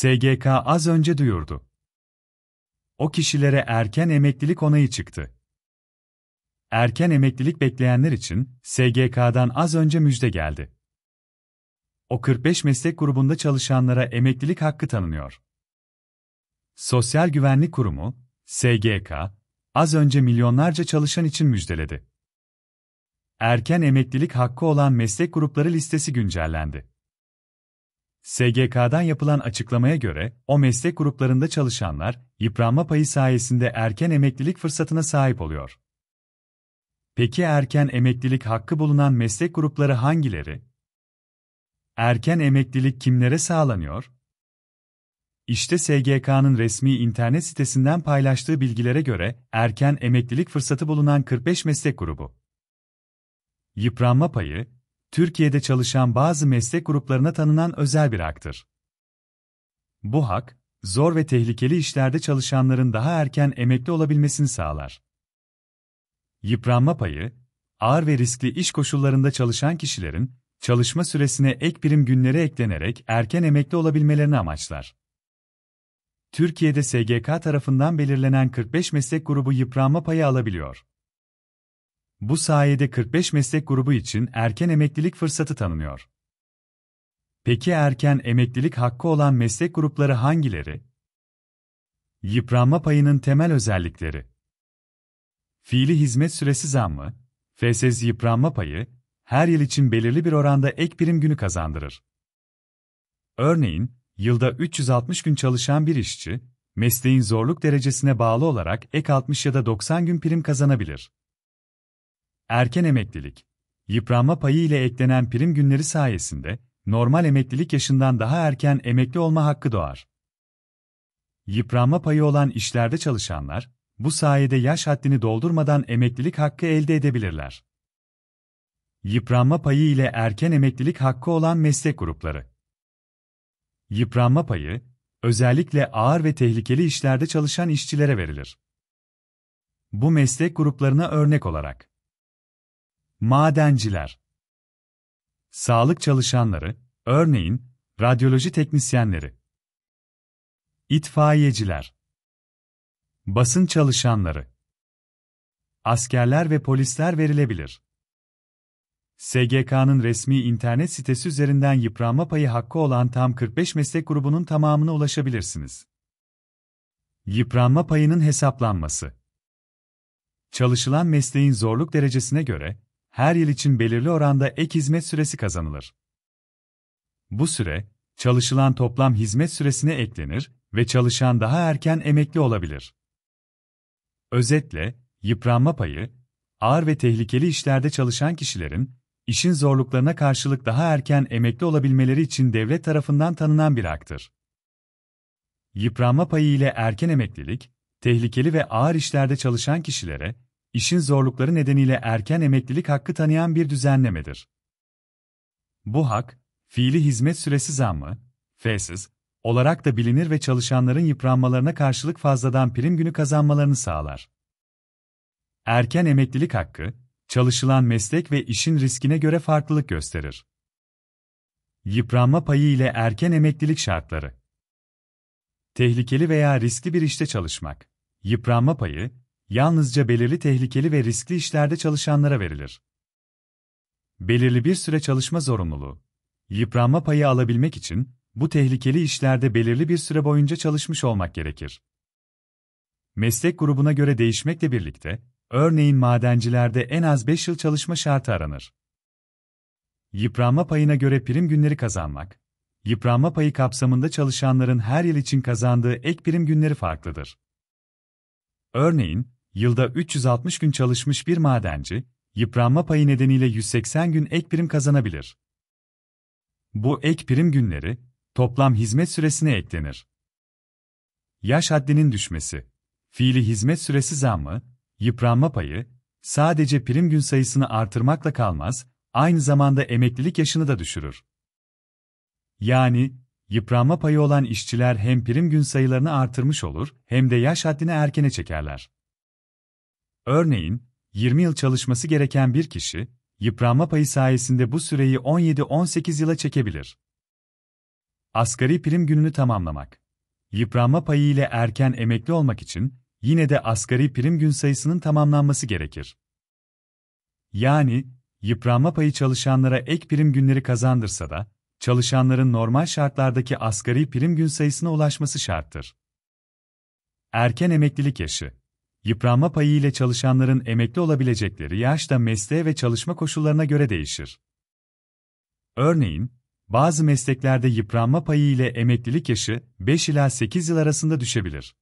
SGK az önce duyurdu. O kişilere erken emeklilik onayı çıktı. Erken emeklilik bekleyenler için SGK'dan az önce müjde geldi. O 45 meslek grubunda çalışanlara emeklilik hakkı tanınıyor. Sosyal Güvenlik Kurumu, SGK, az önce milyonlarca çalışan için müjdeledi. Erken emeklilik hakkı olan meslek grupları listesi güncellendi. SGK'dan yapılan açıklamaya göre, o meslek gruplarında çalışanlar, yıpranma payı sayesinde erken emeklilik fırsatına sahip oluyor. Peki erken emeklilik hakkı bulunan meslek grupları hangileri? Erken emeklilik kimlere sağlanıyor? İşte SGK'nın resmi internet sitesinden paylaştığı bilgilere göre erken emeklilik fırsatı bulunan 45 meslek grubu. Yıpranma payı, Türkiye'de çalışan bazı meslek gruplarına tanınan özel bir haktır. Bu hak, zor ve tehlikeli işlerde çalışanların daha erken emekli olabilmesini sağlar. Yıpranma payı, ağır ve riskli iş koşullarında çalışan kişilerin çalışma süresine ek birim günleri eklenerek erken emekli olabilmelerini amaçlar. Türkiye'de SGK tarafından belirlenen 45 meslek grubu yıpranma payı alabiliyor. Bu sayede 45 meslek grubu için erken emeklilik fırsatı tanınıyor. Peki erken emeklilik hakkı olan meslek grupları hangileri? Yıpranma payının temel özellikleri. Fiili hizmet süresi zammı, FSZ yıpranma payı, her yıl için belirli bir oranda ek birim günü kazandırır. Örneğin, yılda 360 gün çalışan bir işçi, mesleğin zorluk derecesine bağlı olarak ek 60 ya da 90 gün prim kazanabilir. Erken emeklilik, yıpranma payı ile eklenen prim günleri sayesinde normal emeklilik yaşından daha erken emekli olma hakkı doğar. Yıpranma payı olan işlerde çalışanlar, bu sayede yaş haddini doldurmadan emeklilik hakkı elde edebilirler. Yıpranma payı ile erken emeklilik hakkı olan meslek grupları. Yıpranma payı, özellikle ağır ve tehlikeli işlerde çalışan işçilere verilir. Bu meslek gruplarına örnek olarak Madenciler Sağlık çalışanları, örneğin radyoloji teknisyenleri İtfaiyeciler Basın çalışanları Askerler ve polisler verilebilir. SGK'nın resmi internet sitesi üzerinden yıpranma payı hakkı olan tam 45 meslek grubunun tamamına ulaşabilirsiniz. Yıpranma payının hesaplanması Çalışılan mesleğin zorluk derecesine göre, her yıl için belirli oranda ek hizmet süresi kazanılır. Bu süre, çalışılan toplam hizmet süresine eklenir ve çalışan daha erken emekli olabilir. Özetle, yıpranma payı, ağır ve tehlikeli işlerde çalışan kişilerin, işin zorluklarına karşılık daha erken emekli olabilmeleri için devlet tarafından tanınan bir haktır. Yıpranma payı ile erken emeklilik, tehlikeli ve ağır işlerde çalışan kişilere, işin zorlukları nedeniyle erken emeklilik hakkı tanıyan bir düzenlemedir. Bu hak, fiili hizmet süresi zammı, F'siz, olarak da bilinir ve çalışanların yıpranmalarına karşılık fazladan prim günü kazanmalarını sağlar. Erken emeklilik hakkı, çalışılan meslek ve işin riskine göre farklılık gösterir. Yıpranma payı ile erken emeklilik şartları Tehlikeli veya riskli bir işte çalışmak, yıpranma payı, yalnızca belirli tehlikeli ve riskli işlerde çalışanlara verilir. Belirli bir süre çalışma zorunluluğu. Yıpranma payı alabilmek için bu tehlikeli işlerde belirli bir süre boyunca çalışmış olmak gerekir. Meslek grubuna göre değişmekle birlikte, örneğin madencilerde en az 5 yıl çalışma şartı aranır. Yıpranma payına göre prim günleri kazanmak, yıpranma payı kapsamında çalışanların her yıl için kazandığı ek prim günleri farklıdır. Örneğin, yılda 360 gün çalışmış bir madenci, yıpranma payı nedeniyle 180 gün ek prim kazanabilir. Bu ek prim günleri, toplam hizmet süresine eklenir. Yaş haddinin düşmesi, fiili hizmet süresi zammı, yıpranma payı, sadece prim gün sayısını artırmakla kalmaz, aynı zamanda emeklilik yaşını da düşürür. Yani, yıpranma payı olan işçiler hem prim gün sayılarını artırmış olur, hem de yaş haddini erkene çekerler. Örneğin, 20 yıl çalışması gereken bir kişi, yıpranma payı sayesinde bu süreyi 17-18 yıla çekebilir. Asgari prim gününü tamamlamak. Yıpranma payı ile erken emekli olmak için yine de asgari prim gün sayısının tamamlanması gerekir. Yani yıpranma payı çalışanlara ek prim günleri kazandırsa da çalışanların normal şartlardaki asgari prim gün sayısına ulaşması şarttır. Erken emeklilik yaşı Yıpranma payı ile çalışanların emekli olabilecekleri yaş da mesleğe ve çalışma koşullarına göre değişir. Örneğin, bazı mesleklerde yıpranma payı ile emeklilik yaşı 5 ila 8 yıl arasında düşebilir.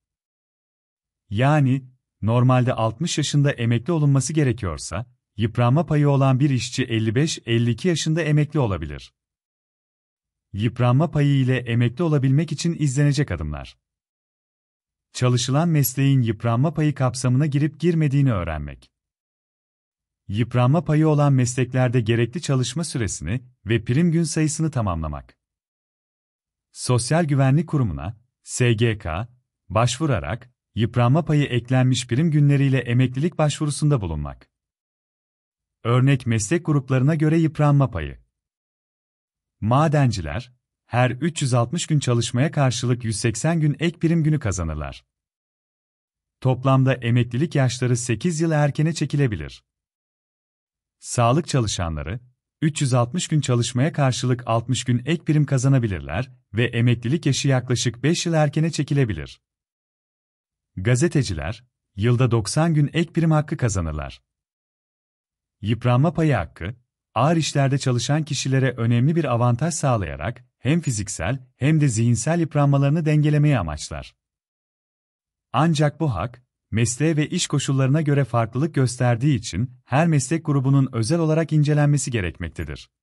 Yani, normalde 60 yaşında emekli olunması gerekiyorsa, yıpranma payı olan bir işçi 55-52 yaşında emekli olabilir. Yıpranma payı ile emekli olabilmek için izlenecek adımlar. Çalışılan mesleğin yıpranma payı kapsamına girip girmediğini öğrenmek. Yıpranma payı olan mesleklerde gerekli çalışma süresini ve prim gün sayısını tamamlamak. Sosyal Güvenlik Kurumu'na SGK başvurarak yıpranma payı eklenmiş prim günleriyle emeklilik başvurusunda bulunmak. Örnek meslek gruplarına göre yıpranma payı. Madenciler, her 360 gün çalışmaya karşılık 180 gün ek prim günü kazanırlar. Toplamda emeklilik yaşları 8 yıl erkene çekilebilir. Sağlık çalışanları, 360 gün çalışmaya karşılık 60 gün ek prim kazanabilirler ve emeklilik yaşı yaklaşık 5 yıl erkene çekilebilir. Gazeteciler, yılda 90 gün ek prim hakkı kazanırlar. Yıpranma payı hakkı, ağır işlerde çalışan kişilere önemli bir avantaj sağlayarak hem fiziksel hem de zihinsel yıpranmalarını dengelemeyi amaçlar. Ancak bu hak, mesleğe ve iş koşullarına göre farklılık gösterdiği için her meslek grubunun özel olarak incelenmesi gerekmektedir.